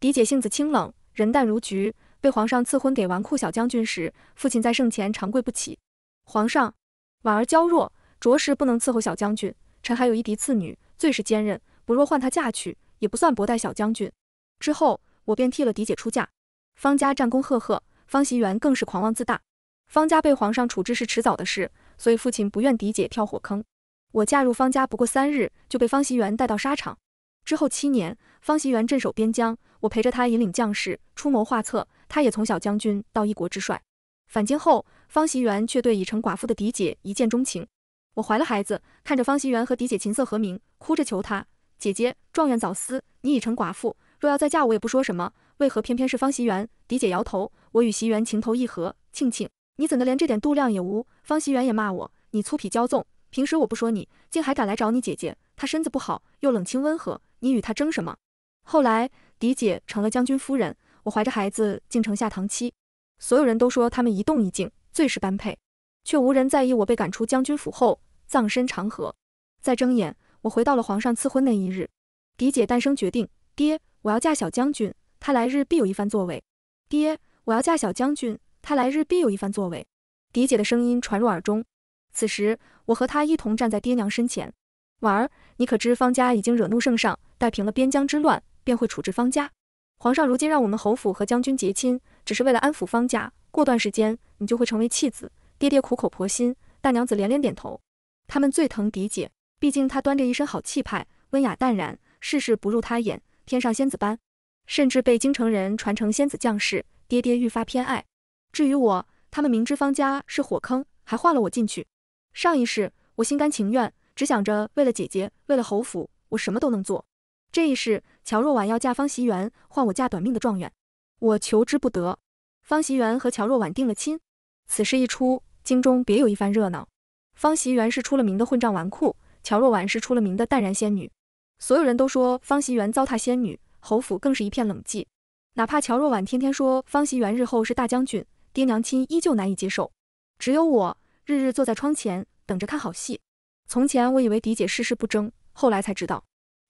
狄姐性子清冷，人淡如菊。被皇上赐婚给纨绔小将军时，父亲在圣前长跪不起。皇上，婉儿娇弱，着实不能伺候小将军。臣还有一嫡次女，最是坚韧，不若换她嫁去，也不算薄待小将军。之后，我便替了狄姐出嫁。方家战功赫赫，方袭元更是狂妄自大。方家被皇上处置是迟早的事，所以父亲不愿狄姐跳火坑。我嫁入方家不过三日，就被方袭元带到沙场。之后七年，方袭元镇守边疆。我陪着他引领将士出谋划策，他也从小将军到一国之帅。返京后，方习元却对已成寡妇的狄姐一见钟情。我怀了孩子，看着方习元和狄姐琴瑟和鸣，哭着求他：“姐姐，状元早思，你已成寡妇，若要再嫁，我也不说什么。为何偏偏是方习元？”狄姐摇头：“我与习元情投意合。”庆庆，你怎的连这点度量也无？方习元也骂我：“你粗鄙骄纵，平时我不说你，竟还敢来找你姐姐？她身子不好，又冷清温和，你与她争什么？”后来。狄姐成了将军夫人，我怀着孩子进城下堂妻。所有人都说他们一动一静最是般配，却无人在意我被赶出将军府后葬身长河。再睁眼，我回到了皇上赐婚那一日。狄姐诞生决定，爹，我要嫁小将军，他来日必有一番作为。爹，我要嫁小将军，他来日必有一番作为。狄姐的声音传入耳中，此时我和她一同站在爹娘身前。婉儿，你可知方家已经惹怒圣上，带平了边疆之乱。便会处置方家。皇上如今让我们侯府和将军结亲，只是为了安抚方家。过段时间，你就会成为弃子。爹爹苦口婆心，大娘子连连点头。他们最疼嫡姐，毕竟她端着一身好气派，温雅淡然，事事不入她眼，天上仙子般，甚至被京城人传成仙子降世。爹爹愈发偏爱。至于我，他们明知方家是火坑，还换了我进去。上一世，我心甘情愿，只想着为了姐姐，为了侯府，我什么都能做。这一世，乔若婉要嫁方习元，换我嫁短命的状元，我求之不得。方习元和乔若婉定了亲，此事一出，京中别有一番热闹。方习元是出了名的混账纨绔，乔若婉是出了名的淡然仙女。所有人都说方习元糟蹋仙女，侯府更是一片冷寂。哪怕乔若婉天天说方习元日后是大将军，爹娘亲依旧难以接受。只有我日日坐在窗前，等着看好戏。从前我以为嫡姐事事不争，后来才知道。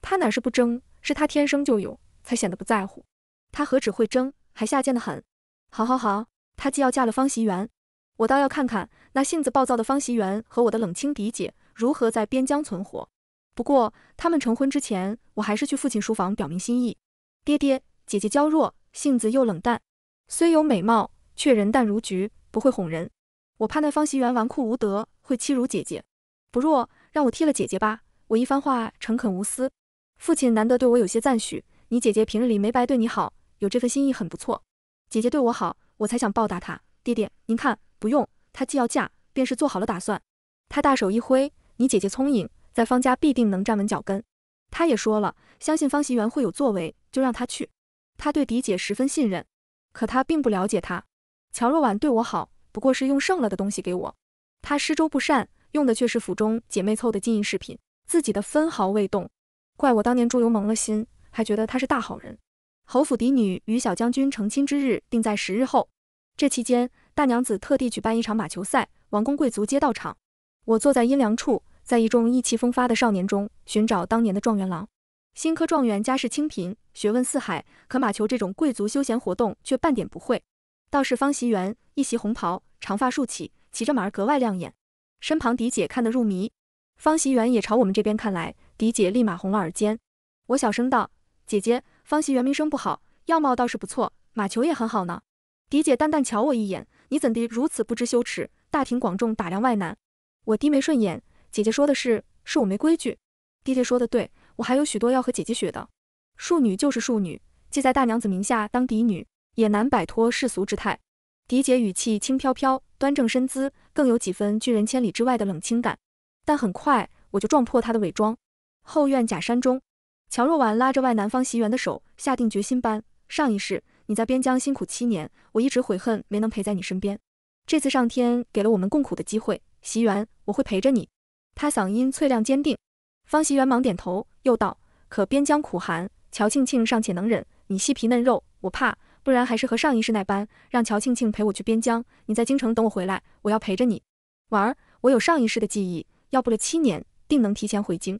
他哪是不争，是他天生就有，才显得不在乎。他何止会争，还下贱的很。好，好，好，他既要嫁了方袭元，我倒要看看那性子暴躁的方袭元和我的冷清嫡姐如何在边疆存活。不过他们成婚之前，我还是去父亲书房表明心意。爹爹，姐姐娇弱，性子又冷淡，虽有美貌，却人淡如菊，不会哄人。我怕那方袭元纨绔无德，会欺辱姐姐。不若让我替了姐姐吧。我一番话诚恳无私。父亲难得对我有些赞许，你姐姐平日里没白对你好，有这份心意很不错。姐姐对我好，我才想报答她。爹爹，您看，不用她既要嫁，便是做好了打算。他大手一挥，你姐姐聪颖，在方家必定能站稳脚跟。他也说了，相信方席元会有作为，就让他去。他对嫡姐十分信任，可他并不了解她。乔若婉对我好，不过是用剩了的东西给我。他施粥不善，用的却是府中姐妹凑的金银饰品，自己的分毫未动。怪我当年猪油蒙了心，还觉得他是大好人。侯府嫡女与小将军成亲之日定在十日后，这期间大娘子特地举办一场马球赛，王公贵族皆到场。我坐在阴凉处，在一众意气风发的少年中寻找当年的状元郎。新科状元家世清贫，学问四海，可马球这种贵族休闲活动却半点不会。倒是方席元，一袭红袍，长发竖起，骑着马儿格外亮眼。身旁嫡姐看得入迷，方席元也朝我们这边看来。狄姐立马红了耳尖，我小声道：“姐姐，方席原名声不好，样貌倒是不错，马球也很好呢。”狄姐淡淡瞧我一眼：“你怎地如此不知羞耻，大庭广众打量外男？”我低眉顺眼：“姐姐说的是，是我没规矩。”狄姐说的对，我还有许多要和姐姐学的。庶女就是庶女，既在大娘子名下当嫡女，也难摆脱世俗之态。狄姐语气轻飘飘，端正身姿，更有几分拒人千里之外的冷清感。但很快，我就撞破她的伪装。后院假山中，乔若婉拉着外南方席元的手，下定决心般。上一世，你在边疆辛苦七年，我一直悔恨没能陪在你身边。这次上天给了我们共苦的机会，席元，我会陪着你。他嗓音脆亮坚定。方席元忙点头，又道：可边疆苦寒，乔庆庆尚且能忍，你细皮嫩肉，我怕。不然还是和上一世那般，让乔庆庆陪我去边疆，你在京城等我回来，我要陪着你。婉儿，我有上一世的记忆，要不了七年，定能提前回京。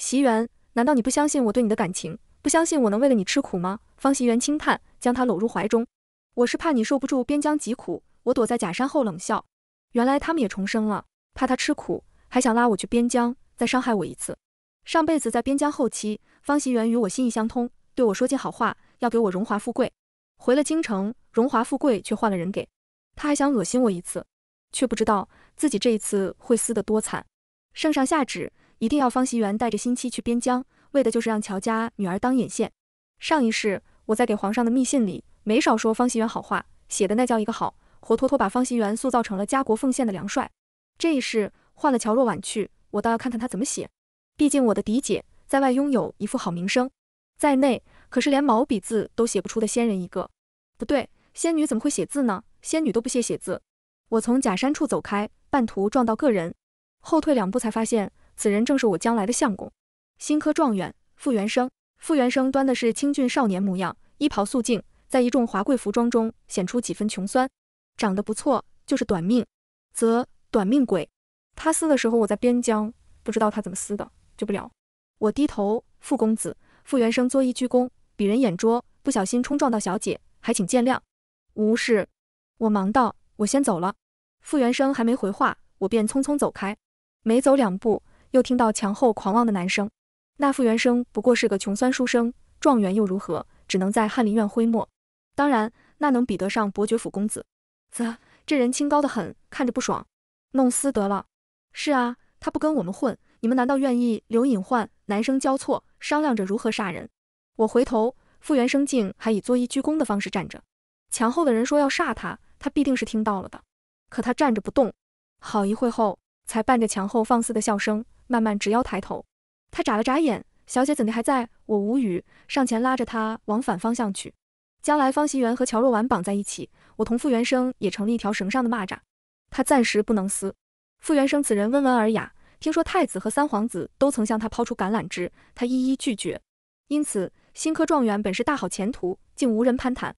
席源，难道你不相信我对你的感情？不相信我能为了你吃苦吗？方席源轻叹，将他搂入怀中。我是怕你受不住边疆疾苦。我躲在假山后冷笑。原来他们也重生了，怕他吃苦，还想拉我去边疆，再伤害我一次。上辈子在边疆后期，方席源与我心意相通，对我说尽好话，要给我荣华富贵。回了京城，荣华富贵却换了人给。他还想恶心我一次，却不知道自己这一次会死得多惨。圣上下旨。一定要方袭元带着新妻去边疆，为的就是让乔家女儿当眼线。上一世我在给皇上的密信里没少说方袭元好话，写的那叫一个好，活脱脱把方袭元塑造成了家国奉献的良帅。这一世换了乔若婉去，我倒要看看她怎么写。毕竟我的嫡姐在外拥有一副好名声，在内可是连毛笔字都写不出的仙人一个。不对，仙女怎么会写字呢？仙女都不屑写字。我从假山处走开，半途撞到个人，后退两步才发现。此人正是我将来的相公，新科状元傅元生。傅元生端的是清俊少年模样，衣袍素净，在一众华贵服装中显出几分穷酸。长得不错，就是短命，则短命鬼。他撕的时候我在边疆，不知道他怎么撕的，救不了。我低头，傅公子，傅元生作揖鞠躬，鄙人眼拙，不小心冲撞到小姐，还请见谅。无事，我忙道，我先走了。傅元生还没回话，我便匆匆走开。没走两步。又听到墙后狂妄的男声，那傅元生不过是个穷酸书生，状元又如何？只能在翰林院挥墨。当然，那能比得上伯爵府公子？啧，这人清高的很，看着不爽，弄死得了。是啊，他不跟我们混，你们难道愿意留隐患？男生交错商量着如何杀人。我回头，傅元生竟还以作揖鞠躬的方式站着。墙后的人说要杀他，他必定是听到了的。可他站着不动，好一会后，才伴着墙后放肆的笑声。慢慢直腰抬头，他眨了眨眼，小姐怎的还在我？无语，上前拉着他往反方向去。将来方惜缘和乔若婉绑在一起，我同傅元生也成了一条绳上的蚂蚱。他暂时不能撕。傅元生此人温文尔雅，听说太子和三皇子都曾向他抛出橄榄枝，他一一拒绝。因此新科状元本是大好前途，竟无人攀谈。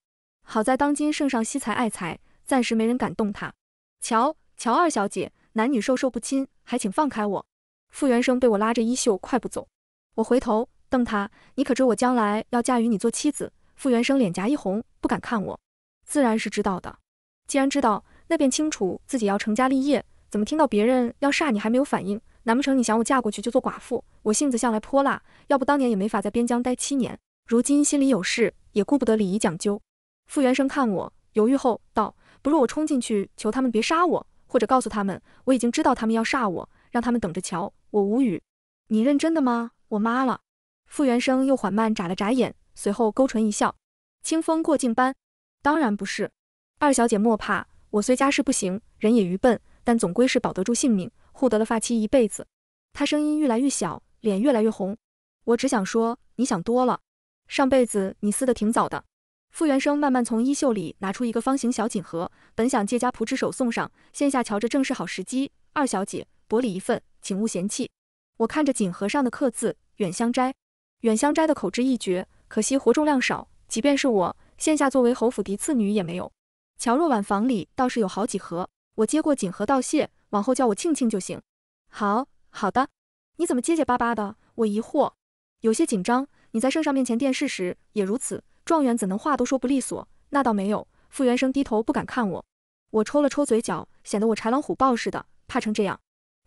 好在当今圣上惜才爱才，暂时没人敢动他。乔乔二小姐，男女授受不亲，还请放开我。傅元生被我拉着衣袖快步走，我回头瞪他：“你可知我将来要嫁与你做妻子？”傅元生脸颊一红，不敢看我。自然是知道的。既然知道，那便清楚自己要成家立业，怎么听到别人要杀你还没有反应？难不成你想我嫁过去就做寡妇？我性子向来泼辣，要不当年也没法在边疆待七年。如今心里有事，也顾不得礼仪讲究。傅元生看我犹豫后道：“不如我冲进去求他们别杀我，或者告诉他们我已经知道他们要杀我，让他们等着瞧。”我无语，你认真的吗？我妈了。傅元生又缓慢眨了眨眼，随后勾唇一笑。清风过境般，当然不是。二小姐莫怕，我虽家世不行，人也愚笨，但总归是保得住性命，护得了发妻一辈子。他声音愈来愈小，脸越来越红。我只想说，你想多了。上辈子你死得挺早的。傅元生慢慢从衣袖里拿出一个方形小锦盒，本想借家仆之手送上，现下瞧着正是好时机。二小姐，薄礼一份。请勿嫌弃。我看着锦盒上的刻字“远香斋”，远香斋的口之一绝，可惜活重量少，即便是我，现下作为侯府嫡次女也没有。乔若婉房里倒是有好几盒。我接过锦盒道谢，往后叫我庆庆就行。好好的，你怎么结结巴巴的？我疑惑，有些紧张。你在圣上面前殿试时也如此，状元怎能话都说不利索？那倒没有。傅元生低头不敢看我，我抽了抽嘴角，显得我豺狼虎豹似的，怕成这样。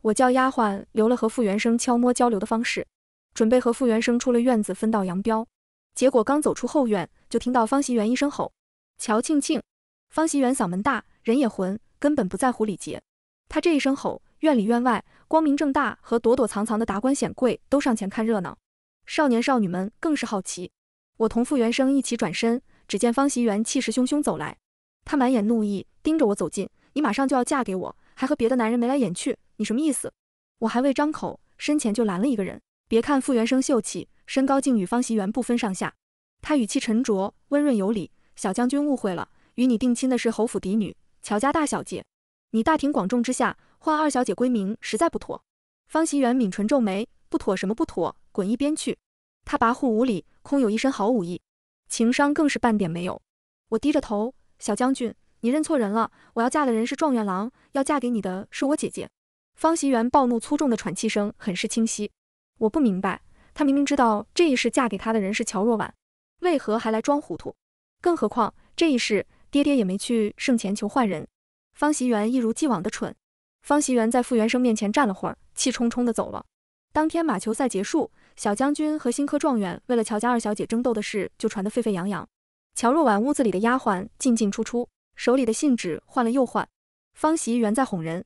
我叫丫鬟留了和傅元生悄摸交流的方式，准备和傅元生出了院子分道扬镳。结果刚走出后院，就听到方席元一声吼：“乔庆庆！”方席元嗓门大人也混，根本不在乎礼节。他这一声吼，院里院外，光明正大和躲躲藏藏的达官显贵都上前看热闹，少年少女们更是好奇。我同傅元生一起转身，只见方席元气势汹汹走来，他满眼怒意，盯着我走近：“你马上就要嫁给我，还和别的男人眉来眼去？”你什么意思？我还未张口，身前就拦了一个人。别看傅元生秀气，身高竟与方席元不分上下。他语气沉着，温润有礼。小将军误会了，与你定亲的是侯府嫡女乔家大小姐。你大庭广众之下唤二小姐闺名，实在不妥。方席元抿唇皱眉，不妥什么不妥？滚一边去！他跋扈无礼，空有一身好武艺，情商更是半点没有。我低着头，小将军，你认错人了。我要嫁的人是状元郎，要嫁给你的是我姐姐。方席元暴怒，粗重的喘气声很是清晰。我不明白，他明明知道这一世嫁给他的人是乔若婉，为何还来装糊涂？更何况这一世，爹爹也没去圣前求换人。方席元一如既往的蠢。方席元在傅元生面前站了会儿，气冲冲的走了。当天马球赛结束，小将军和新科状元为了乔家二小姐争斗的事就传得沸沸扬扬。乔若婉屋子里的丫鬟进进出出，手里的信纸换了又换。方席元在哄人。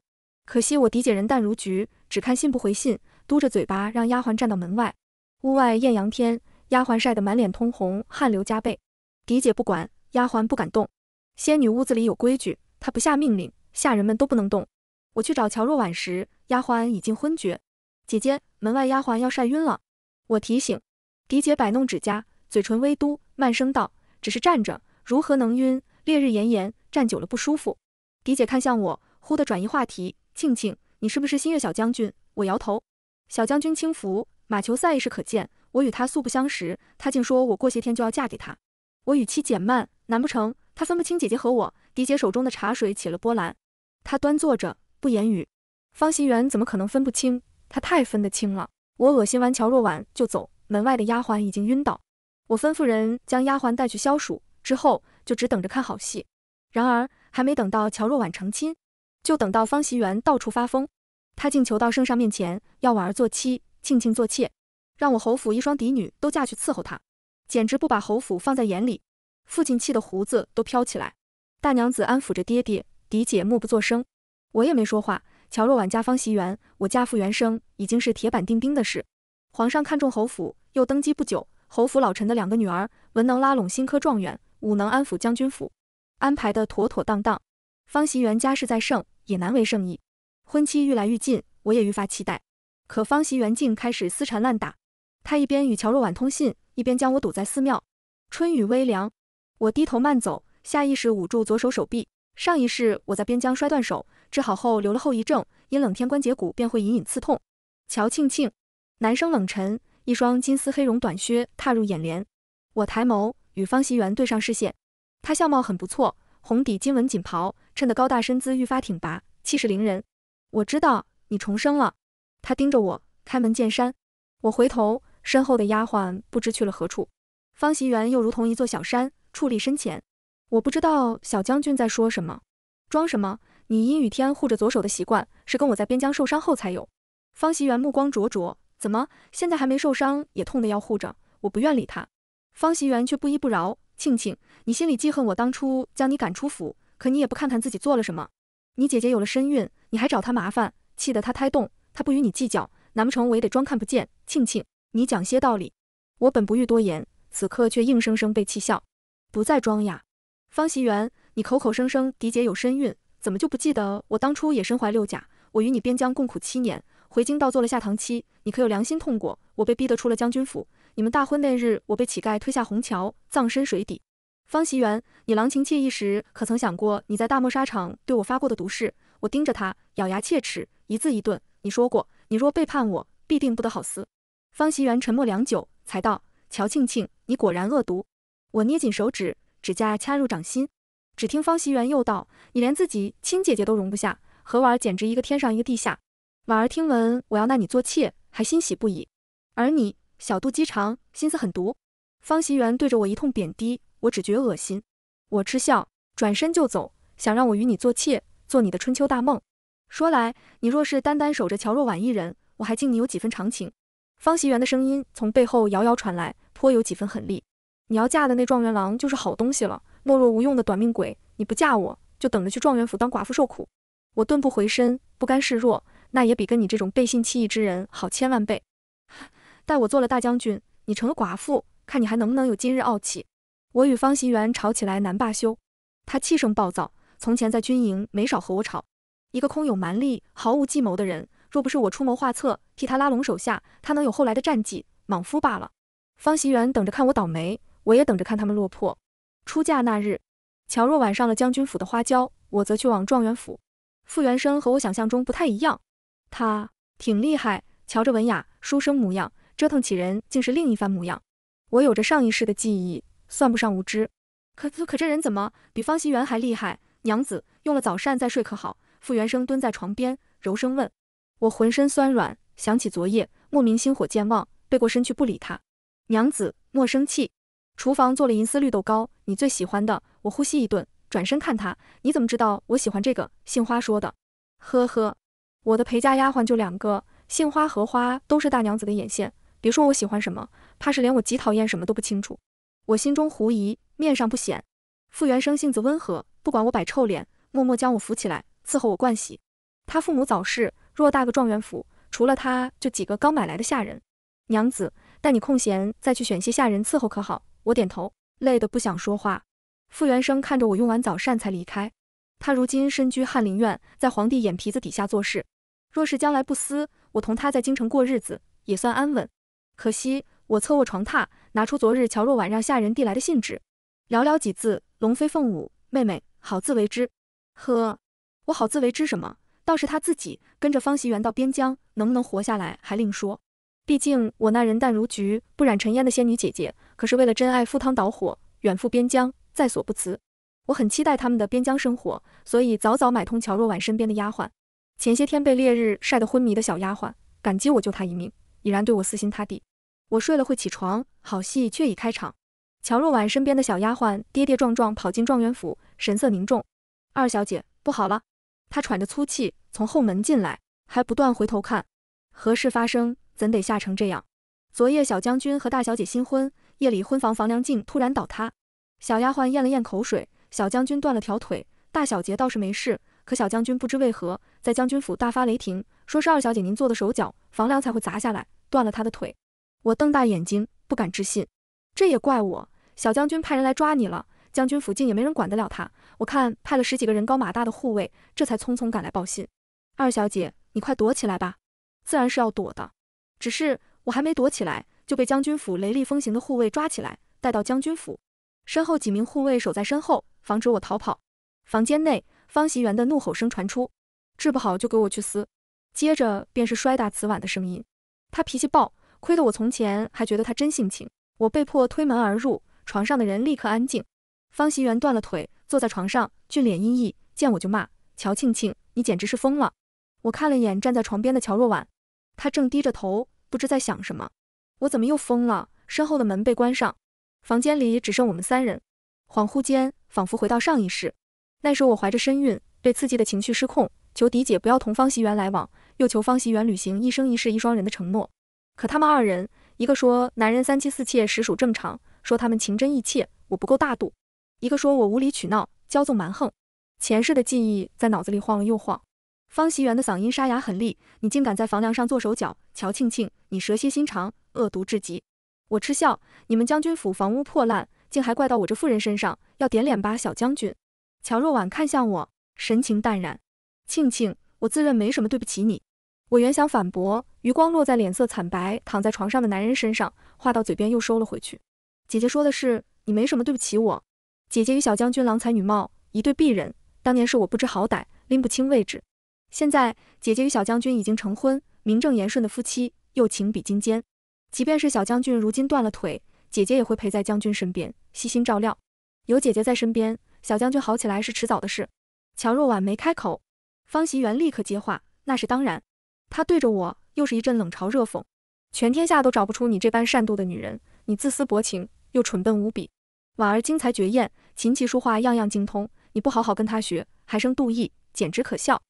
可惜我狄姐人淡如菊，只看信不回信，嘟着嘴巴让丫鬟站到门外。屋外艳阳天，丫鬟晒得满脸通红，汗流浃背。狄姐不管，丫鬟不敢动。仙女屋子里有规矩，她不下命令，下人们都不能动。我去找乔若婉时，丫鬟已经昏厥。姐姐，门外丫鬟要晒晕了，我提醒。狄姐摆弄指甲，嘴唇微嘟，慢声道：“只是站着，如何能晕？烈日炎炎，站久了不舒服。”狄姐看向我，忽地转移话题。庆庆，你是不是新月小将军？我摇头。小将军轻浮，马球赛一事可见，我与他素不相识，他竟说我过些天就要嫁给他。我语气减慢，难不成他分不清姐姐和我？狄姐手中的茶水起了波澜，她端坐着不言语。方行元怎么可能分不清？他太分得清了。我恶心完乔若婉就走，门外的丫鬟已经晕倒，我吩咐人将丫鬟带去消暑，之后就只等着看好戏。然而还没等到乔若婉成亲。就等到方袭元到处发疯，他竟求到圣上面前，要婉儿做妻，庆庆做妾，让我侯府一双嫡女都嫁去伺候他，简直不把侯府放在眼里。父亲气得胡子都飘起来。大娘子安抚着爹爹，嫡姐默不作声，我也没说话。乔若婉嫁方习元，我嫁傅元生，已经是铁板钉钉的事。皇上看中侯府，又登基不久，侯府老臣的两个女儿，文能拉拢新科状元，武能安抚将军府，安排得妥妥当当。方席元家世再盛，也难为圣意。婚期愈来愈近，我也愈发期待。可方席元竟开始死缠烂打，他一边与乔若婉通信，一边将我堵在寺庙。春雨微凉，我低头慢走，下意识捂住左手手臂。上一世我在边疆摔断手，治好后留了后遗症，因冷天关节骨便会隐隐刺痛。乔庆庆，男生冷沉，一双金丝黑绒短靴踏入眼帘，我抬眸与方席元对上视线，他相貌很不错。红底金纹锦袍衬得高大身姿愈发挺拔，气势凌人。我知道你重生了。他盯着我，开门见山。我回头，身后的丫鬟不知去了何处。方席元又如同一座小山矗立身前。我不知道小将军在说什么，装什么？你阴雨天护着左手的习惯是跟我在边疆受伤后才有。方席元目光灼灼，怎么现在还没受伤也痛得要护着？我不愿理他，方席元却不依不饶。庆庆，你心里记恨我当初将你赶出府，可你也不看看自己做了什么。你姐姐有了身孕，你还找她麻烦，气得她胎动。她不与你计较，难不成我也得装看不见？庆庆，你讲些道理。我本不欲多言，此刻却硬生生被气笑，不再装呀。方席元，你口口声声狄姐有身孕，怎么就不记得我当初也身怀六甲？我与你边疆共苦七年，回京倒做了下堂妻，你可有良心痛过？我被逼得出了将军府。你们大婚那日，我被乞丐推下虹桥，葬身水底。方席元，你郎情妾意时，可曾想过你在大漠沙场对我发过的毒誓？我盯着他，咬牙切齿，一字一顿：“你说过，你若背叛我，必定不得好死。”方席元沉默良久，才道：“乔庆庆，你果然恶毒。”我捏紧手指，指甲掐入掌心。只听方席元又道：“你连自己亲姐姐都容不下，和婉儿简直一个天上一个地下。婉儿听闻我要纳你做妾，还欣喜不已，而你……”小肚鸡肠，心思狠毒。方席元对着我一通贬低，我只觉恶心。我嗤笑，转身就走。想让我与你做妾，做你的春秋大梦？说来，你若是单单守着乔若婉一人，我还敬你有几分长情。方席元的声音从背后遥遥传来，颇有几分狠戾。你要嫁的那状元郎就是好东西了，懦弱无用的短命鬼，你不嫁我就等着去状元府当寡妇受苦。我顿不回身，不甘示弱。那也比跟你这种背信弃义之人好千万倍。待我做了大将军，你成了寡妇，看你还能不能有今日傲气。我与方习元吵起来难罢休，他气盛暴躁，从前在军营没少和我吵。一个空有蛮力、毫无计谋的人，若不是我出谋划策，替他拉拢手下，他能有后来的战绩？莽夫罢了。方习元等着看我倒霉，我也等着看他们落魄。出嫁那日，乔若晚上了将军府的花轿，我则去往状元府。傅元生和我想象中不太一样，他挺厉害，瞧着文雅书生模样。折腾起人竟是另一番模样。我有着上一世的记忆，算不上无知。可可这人怎么比方惜缘还厉害？娘子，用了早膳再睡可好？傅元生蹲在床边，柔声问。我浑身酸软，想起昨夜莫名心火渐旺，背过身去不理他。娘子莫生气。厨房做了银丝绿豆糕，你最喜欢的。我呼吸一顿，转身看他，你怎么知道我喜欢这个？杏花说的。呵呵，我的陪嫁丫鬟就两个，杏花荷花都是大娘子的眼线。别说我喜欢什么，怕是连我极讨厌什么都不清楚。我心中狐疑，面上不显。傅元生性子温和，不管我摆臭脸，默默将我扶起来，伺候我盥洗。他父母早逝，偌大个状元府，除了他就几个刚买来的下人。娘子，待你空闲再去选些下人伺候可好？我点头，累得不想说话。傅元生看着我用完早膳才离开。他如今身居翰林院，在皇帝眼皮子底下做事，若是将来不思，我同他在京城过日子，也算安稳。可惜我侧卧床榻，拿出昨日乔若婉让下人递来的信纸，寥寥几字，龙飞凤舞。妹妹，好自为之。呵，我好自为之什么？倒是她自己跟着方席元到边疆，能不能活下来还另说。毕竟我那人淡如菊，不染尘烟的仙女姐姐，可是为了真爱赴汤蹈火，远赴边疆，在所不辞。我很期待他们的边疆生活，所以早早买通乔若婉身边的丫鬟。前些天被烈日晒得昏迷的小丫鬟，感激我救她一命，已然对我死心塌地。我睡了会起床，好戏却已开场。乔若婉身边的小丫鬟跌跌撞撞跑进状元府，神色凝重。二小姐不好了！她喘着粗气从后门进来，还不断回头看。何事发生？怎得吓成这样？昨夜小将军和大小姐新婚，夜里婚房房梁竟突然倒塌。小丫鬟咽了咽口水。小将军断了条腿，大小姐倒是没事。可小将军不知为何在将军府大发雷霆，说是二小姐您做的手脚，房梁才会砸下来，断了他的腿。我瞪大眼睛，不敢置信。这也怪我，小将军派人来抓你了。将军府近也没人管得了他，我看派了十几个人高马大的护卫，这才匆匆赶来报信。二小姐，你快躲起来吧。自然是要躲的，只是我还没躲起来，就被将军府雷厉风行的护卫抓起来，带到将军府。身后几名护卫守在身后，防止我逃跑。房间内，方席元的怒吼声传出，治不好就给我去撕。接着便是摔打瓷碗的声音，他脾气暴。亏得我从前还觉得他真性情，我被迫推门而入，床上的人立刻安静。方习元断了腿，坐在床上，俊脸阴翳，见我就骂：“乔庆庆，你简直是疯了！”我看了眼站在床边的乔若婉，她正低着头，不知在想什么。我怎么又疯了？身后的门被关上，房间里只剩我们三人。恍惚间，仿佛回到上一世，那时我怀着身孕，被刺激的情绪失控，求嫡姐不要同方习元来往，又求方习元履行一生一世一双人的承诺。可他们二人，一个说男人三妻四妾实属正常，说他们情真意切，我不够大度；一个说我无理取闹，骄纵蛮横。前世的记忆在脑子里晃了又晃。方席元的嗓音沙哑狠厉：“你竟敢在房梁上做手脚，乔庆庆，你蛇蝎心肠，恶毒至极！”我嗤笑：“你们将军府房屋破烂，竟还怪到我这妇人身上，要点脸吧，小将军。”乔若婉看向我，神情淡然：“庆庆，我自认没什么对不起你。”我原想反驳，余光落在脸色惨白、躺在床上的男人身上，话到嘴边又收了回去。姐姐说的是，你没什么对不起我。姐姐与小将军郎才女貌，一对璧人。当年是我不知好歹，拎不清位置。现在姐姐与小将军已经成婚，名正言顺的夫妻，又情比金坚。即便是小将军如今断了腿，姐姐也会陪在将军身边，悉心照料。有姐姐在身边，小将军好起来是迟早的事。乔若婉没开口，方席元立刻接话：“那是当然。”他对着我又是一阵冷嘲热讽，全天下都找不出你这般善妒的女人，你自私薄情又蠢笨无比。婉儿精才绝艳，琴棋书画样样精通，你不好好跟她学，还生妒意，简直可笑。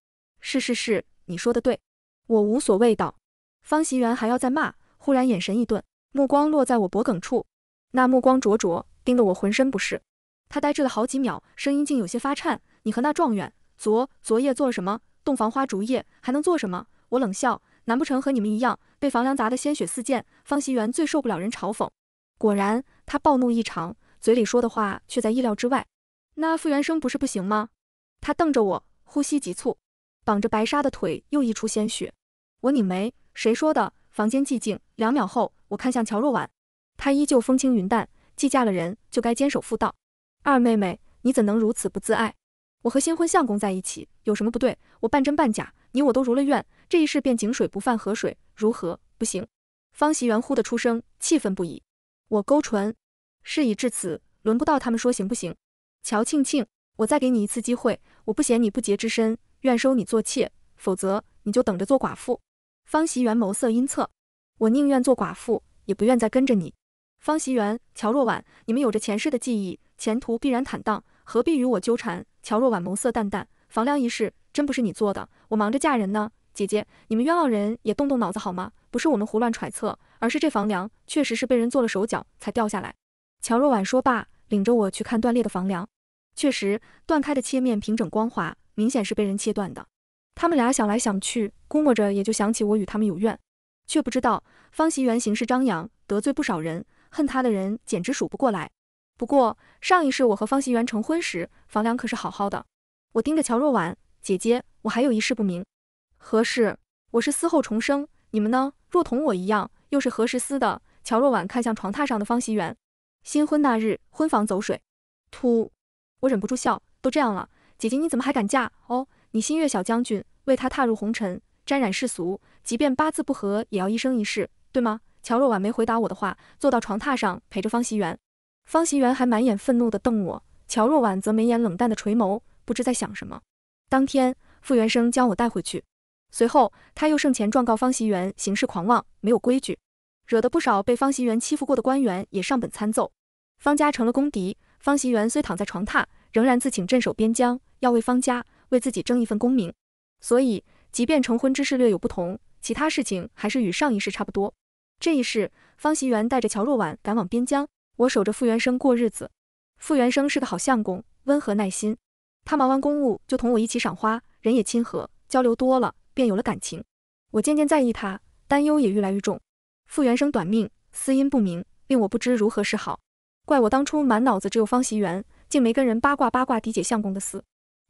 是是是，你说的对，我无所谓道。方习元还要再骂，忽然眼神一顿，目光落在我脖梗处，那目光灼灼，盯得我浑身不适。他呆滞了好几秒，声音竟有些发颤。你和那状元昨昨夜做了什么？洞房花烛夜还能做什么？我冷笑，难不成和你们一样被房梁砸的鲜血四溅？方希元最受不了人嘲讽，果然他暴怒异常，嘴里说的话却在意料之外。那傅元生不是不行吗？他瞪着我，呼吸急促，绑着白纱的腿又溢出鲜血。我拧眉，谁说的？房间寂静，两秒后我看向乔若婉，她依旧风轻云淡。既嫁了人，就该坚守妇道。二妹妹，你怎能如此不自爱？我和新婚相公在一起有什么不对？我半真半假，你我都如了愿。这一世便井水不犯河水，如何不行？方席元忽的出声，气愤不已。我勾唇，事已至此，轮不到他们说行不行。乔庆庆，我再给你一次机会，我不嫌你不洁之身，愿收你做妾，否则你就等着做寡妇。方席元眸色阴恻，我宁愿做寡妇，也不愿再跟着你。方席元，乔若婉，你们有着前世的记忆，前途必然坦荡，何必与我纠缠？乔若婉眸色淡淡，房梁一事真不是你做的，我忙着嫁人呢。姐姐，你们冤枉人也动动脑子好吗？不是我们胡乱揣测，而是这房梁确实是被人做了手脚才掉下来。乔若婉说罢，领着我去看断裂的房梁，确实断开的切面平整光滑，明显是被人切断的。他们俩想来想去，估摸着也就想起我与他们有怨，却不知道方席元行事张扬，得罪不少人，恨他的人简直数不过来。不过上一世我和方席元成婚时，房梁可是好好的。我盯着乔若婉姐姐，我还有一事不明。何事？我是死后重生，你们呢？若同我一样，又是何时死的？乔若婉看向床榻上的方习元，新婚那日，婚房走水，突，我忍不住笑，都这样了，姐姐你怎么还敢嫁？哦，你新月小将军为他踏入红尘，沾染世俗，即便八字不合，也要一生一世，对吗？乔若婉没回答我的话，坐到床榻上陪着方习元。方习元还满眼愤怒的瞪我，乔若婉则眉眼冷淡的垂眸，不知在想什么。当天，傅元生将我带回去。随后，他又盛前状告方习元行事狂妄，没有规矩，惹得不少被方习元欺负过的官员也上本参奏，方家成了公敌。方习元虽躺在床榻，仍然自请镇守边疆，要为方家为自己争一份功名。所以，即便成婚之事略有不同，其他事情还是与上一世差不多。这一世，方习元带着乔若婉赶往边疆，我守着傅元生过日子。傅元生是个好相公，温和耐心。他忙完公务就同我一起赏花，人也亲和，交流多了。便有了感情，我渐渐在意他，担忧也愈来愈重。傅元生短命，私因不明，令我不知如何是好。怪我当初满脑子只有方习元，竟没跟人八卦八卦嫡姐相公的死。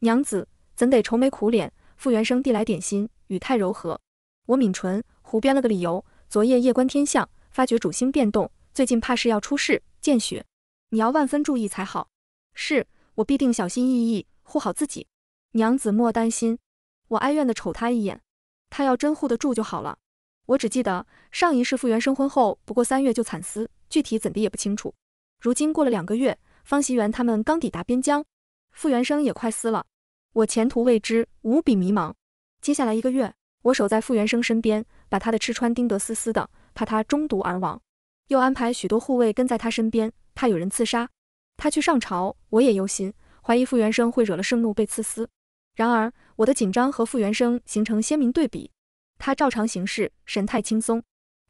娘子怎得愁眉苦脸？傅元生递来点心，语态柔和。我抿唇，胡编了个理由：昨夜夜观天象，发觉主星变动，最近怕是要出事，见血。你要万分注意才好。是，我必定小心翼翼，护好自己。娘子莫担心。我哀怨地瞅他一眼，他要真护得住就好了。我只记得上一世傅元生婚后不过三月就惨死，具体怎地也不清楚。如今过了两个月，方席元他们刚抵达边疆，傅元生也快死了。我前途未知，无比迷茫。接下来一个月，我守在傅元生身边，把他的吃穿盯得死死的，怕他中毒而亡。又安排许多护卫跟在他身边，怕有人刺杀。他去上朝，我也忧心，怀疑傅元生会惹了圣怒被赐死。然而，我的紧张和傅元生形成鲜明对比，他照常行事，神态轻松。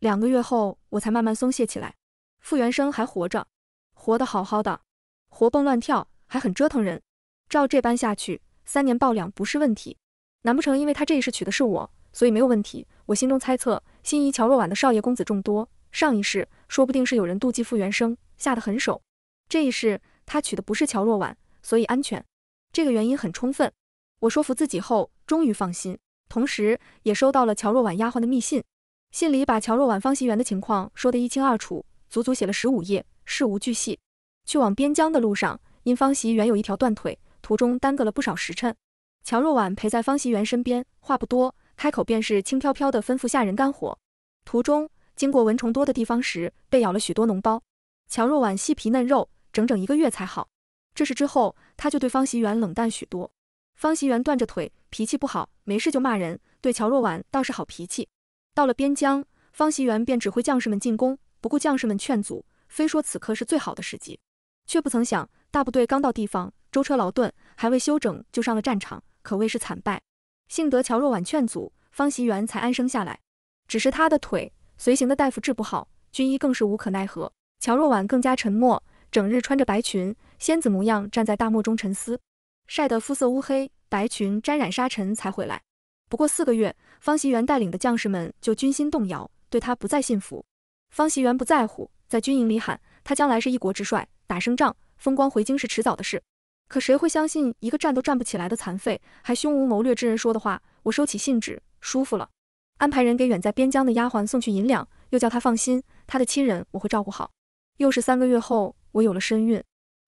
两个月后，我才慢慢松懈起来。傅元生还活着，活得好好的，活蹦乱跳，还很折腾人。照这般下去，三年抱两不是问题。难不成因为他这一世娶的是我，所以没有问题？我心中猜测，心仪乔若婉的少爷公子众多，上一世说不定是有人妒忌傅元生，下得狠手。这一世他娶的不是乔若婉，所以安全。这个原因很充分。我说服自己后，终于放心，同时也收到了乔若婉丫鬟的密信，信里把乔若婉方习元的情况说得一清二楚，足足写了十五页，事无巨细。去往边疆的路上，因方习元有一条断腿，途中耽搁了不少时辰。乔若婉陪在方习元身边，话不多，开口便是轻飘飘地吩咐下人干活。途中经过蚊虫多的地方时，被咬了许多脓包。乔若婉细皮嫩肉，整整一个月才好。这事之后，她就对方习元冷淡许多。方席元断着腿，脾气不好，没事就骂人。对乔若婉倒是好脾气。到了边疆，方席元便指挥将士们进攻，不顾将士们劝阻，非说此刻是最好的时机。却不曾想，大部队刚到地方，舟车劳顿，还未休整就上了战场，可谓是惨败。幸得乔若婉劝阻，方席元才安生下来。只是他的腿，随行的大夫治不好，军医更是无可奈何。乔若婉更加沉默，整日穿着白裙，仙子模样，站在大漠中沉思。晒得肤色乌黑，白裙沾染沙尘才回来。不过四个月，方习元带领的将士们就军心动摇，对他不再信服。方习元不在乎，在军营里喊他将来是一国之帅，打胜仗，风光回京是迟早的事。可谁会相信一个站都站不起来的残废，还胸无谋略之人说的话？我收起信纸，舒服了，安排人给远在边疆的丫鬟送去银两，又叫他放心，他的亲人我会照顾好。又是三个月后，我有了身孕，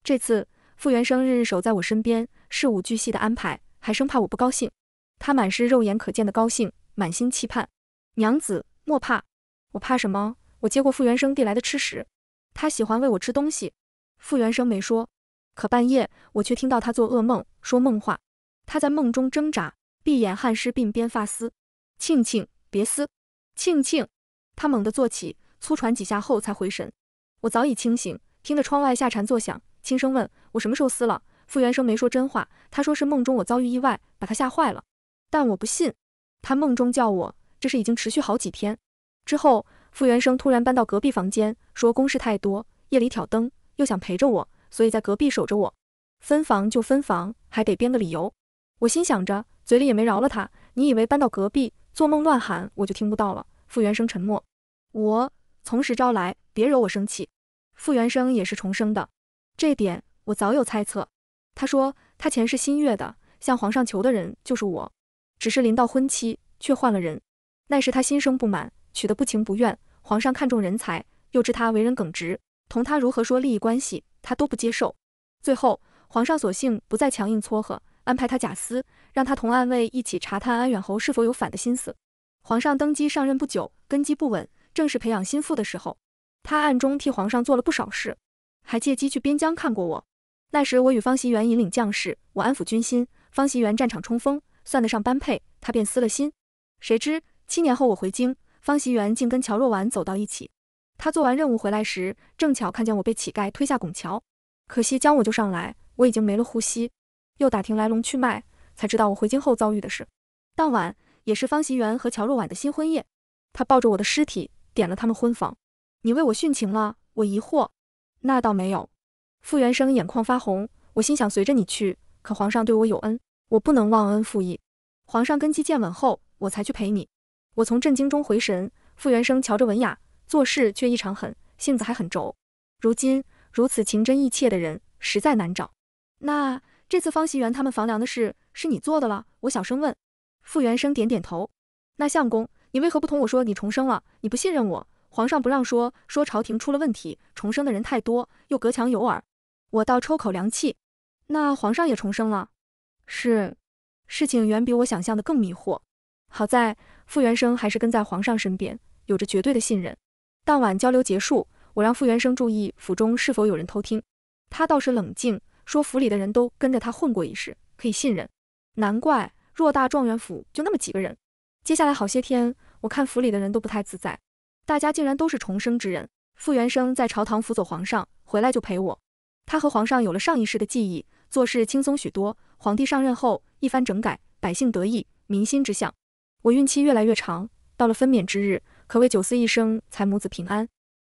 这次傅元生日日守在我身边。事无巨细的安排，还生怕我不高兴。他满是肉眼可见的高兴，满心期盼。娘子莫怕，我怕什么？我接过傅元生递来的吃食，他喜欢喂我吃东西。傅元生没说，可半夜我却听到他做噩梦，说梦话。他在梦中挣扎，闭眼汗湿鬓边发丝。庆庆，别撕，庆庆。他猛地坐起，粗喘几下后才回神。我早已清醒，听着窗外下蝉作响，轻声问我什么时候撕了。傅元生没说真话，他说是梦中我遭遇意外，把他吓坏了。但我不信，他梦中叫我，这是已经持续好几天。之后，傅元生突然搬到隔壁房间，说公事太多，夜里挑灯，又想陪着我，所以在隔壁守着我。分房就分房，还得编个理由。我心想着，嘴里也没饶了他。你以为搬到隔壁，做梦乱喊我就听不到了？傅元生沉默。我从实招来，别惹我生气。傅元生也是重生的，这点我早有猜测。他说：“他前世新月的，向皇上求的人就是我，只是临到婚期却换了人。那时他心生不满，娶得不情不愿。皇上看重人才，又知他为人耿直，同他如何说利益关系，他都不接受。最后皇上索性不再强硬撮合，安排他假私，让他同暗卫一起查探安远侯是否有反的心思。皇上登基上任不久，根基不稳，正是培养心腹的时候。他暗中替皇上做了不少事，还借机去边疆看过我。”那时我与方习元引领将士，我安抚军心，方习元战场冲锋，算得上般配。他便撕了心。谁知七年后我回京，方习元竟跟乔若婉走到一起。他做完任务回来时，正巧看见我被乞丐推下拱桥，可惜将我就上来，我已经没了呼吸。又打听来龙去脉，才知道我回京后遭遇的事。当晚也是方习元和乔若婉的新婚夜，他抱着我的尸体点了他们婚房。你为我殉情了？我疑惑。那倒没有。傅元生眼眶发红，我心想随着你去，可皇上对我有恩，我不能忘恩负义。皇上根基建稳后，我才去陪你。我从震惊中回神，傅元生瞧着文雅，做事却异常狠，性子还很轴。如今如此情真意切的人实在难找。那这次方袭元他们房梁的事是你做的了？我小声问。傅元生点点头。那相公，你为何不同我说你重生了？你不信任我？皇上不让说，说朝廷出了问题，重生的人太多，又隔墙有耳。我倒抽口凉气，那皇上也重生了？是，事情远比我想象的更迷惑。好在傅元生还是跟在皇上身边，有着绝对的信任。当晚交流结束，我让傅元生注意府中是否有人偷听，他倒是冷静，说府里的人都跟着他混过一世，可以信任。难怪偌大状元府就那么几个人。接下来好些天，我看府里的人都不太自在，大家竟然都是重生之人。傅元生在朝堂辅佐皇上，回来就陪我。他和皇上有了上一世的记忆，做事轻松许多。皇帝上任后一番整改，百姓得意，民心之相。我孕期越来越长，到了分娩之日，可谓九思一生，才母子平安。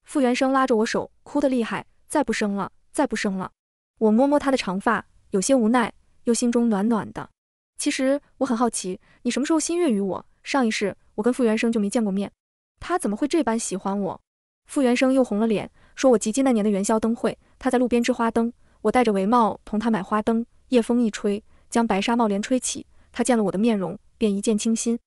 傅元生拉着我手，哭得厉害，再不生了，再不生了。我摸摸他的长发，有些无奈，又心中暖暖的。其实我很好奇，你什么时候心悦于我？上一世我跟傅元生就没见过面，他怎么会这般喜欢我？傅元生又红了脸，说我及笄那年的元宵灯会。他在路边织花灯，我戴着帷帽同他买花灯，夜风一吹，将白纱帽帘吹起。他见了我的面容，便一见倾心。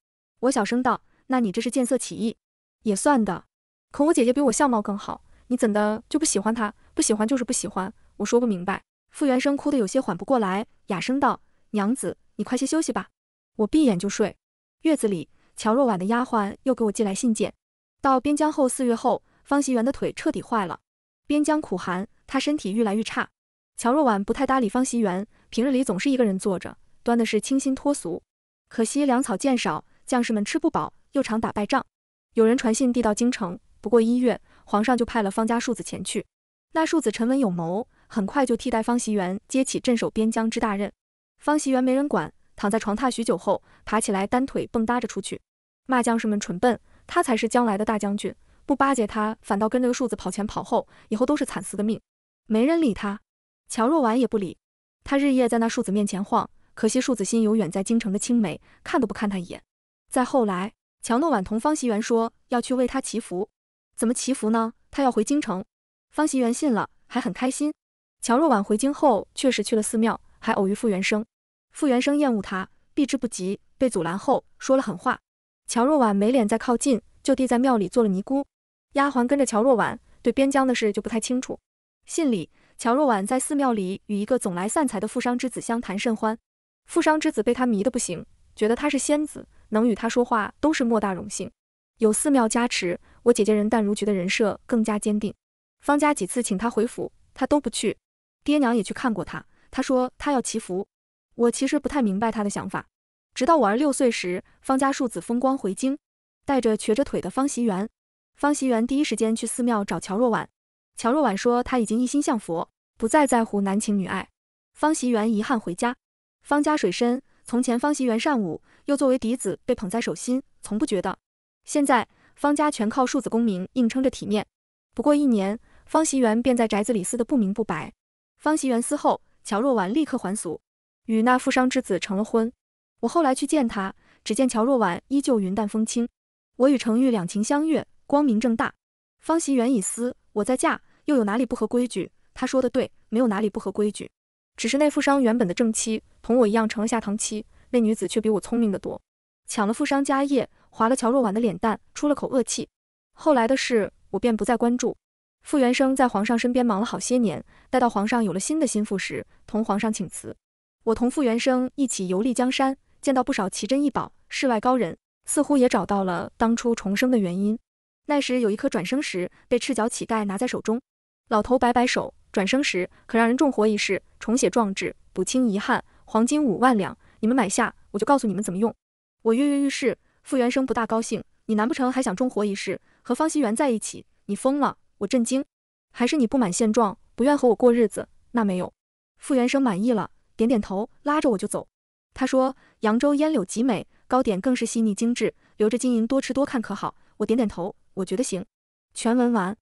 我小声道：“那你这是见色起意，也算的。可我姐姐比我相貌更好，你怎的就不喜欢她？不喜欢就是不喜欢，我说不明白。”傅元生哭得有些缓不过来，哑声道：“娘子，你快些休息吧。我闭眼就睡。”月子里，乔若婉的丫鬟又给我寄来信件。到边疆后四月后，方习元的腿彻底坏了。边疆苦寒。他身体愈来愈差，乔若婉不太搭理方袭元，平日里总是一个人坐着，端的是清新脱俗。可惜粮草渐少，将士们吃不饱，又常打败仗。有人传信递到京城，不过一月，皇上就派了方家庶子前去。那庶子沉稳有谋，很快就替代方袭元接起镇守边疆之大任。方袭元没人管，躺在床榻许久后，爬起来单腿蹦跶着出去，骂将士们蠢笨，他才是将来的大将军，不巴结他，反倒跟这个庶子跑前跑后，以后都是惨死的命。没人理他，乔若婉也不理他，日夜在那庶子面前晃。可惜庶子心有远在京城的青梅，看都不看他一眼。再后来，乔若婉同方席元说要去为他祈福，怎么祈福呢？他要回京城，方席元信了，还很开心。乔若婉回京后，确实去了寺庙，还偶遇傅元生。傅元生厌恶他，避之不及，被阻拦后说了狠话。乔若婉没脸再靠近，就地在庙里做了尼姑。丫鬟跟着乔若婉，对边疆的事就不太清楚。信里，乔若婉在寺庙里与一个总来散财的富商之子相谈甚欢，富商之子被她迷得不行，觉得她是仙子，能与她说话都是莫大荣幸。有寺庙加持，我姐姐人淡如菊的人设更加坚定。方家几次请她回府，她都不去，爹娘也去看过她，她说她要祈福。我其实不太明白她的想法，直到我儿六岁时，方家庶子风光回京，带着瘸着腿的方习元，方习元第一时间去寺庙找乔若婉。乔若婉说：“她已经一心向佛，不再在乎男情女爱。”方习元遗憾回家。方家水深，从前方习元善舞，又作为嫡子被捧在手心，从不觉得。现在方家全靠庶子功名硬撑着体面。不过一年，方习元便在宅子里撕的不明不白。方习元思后，乔若婉立刻还俗，与那富商之子成了婚。我后来去见他，只见乔若婉依旧云淡风轻。我与程昱两情相悦，光明正大。方习元已思。我在嫁又有哪里不合规矩？他说的对，没有哪里不合规矩，只是那富商原本的正妻同我一样成了下堂妻，那女子却比我聪明得多，抢了富商家业，划了乔若婉的脸蛋，出了口恶气。后来的事我便不再关注。傅元生在皇上身边忙了好些年，待到皇上有了新的心腹时，同皇上请辞。我同傅元生一起游历江山，见到不少奇珍异宝，世外高人，似乎也找到了当初重生的原因。那时有一颗转生石被赤脚乞丐拿在手中，老头摆摆手，转生石可让人重活一世，重写壮志，补清遗憾。黄金五万两，你们买下，我就告诉你们怎么用。我跃跃欲试，傅元生不大高兴，你难不成还想重活一世，和方希元在一起？你疯了！我震惊，还是你不满现状，不愿和我过日子？那没有，傅元生满意了，点点头，拉着我就走。他说扬州烟柳极美，糕点更是细腻精致，留着金银多吃多看可好？我点点头。我觉得行。全文完。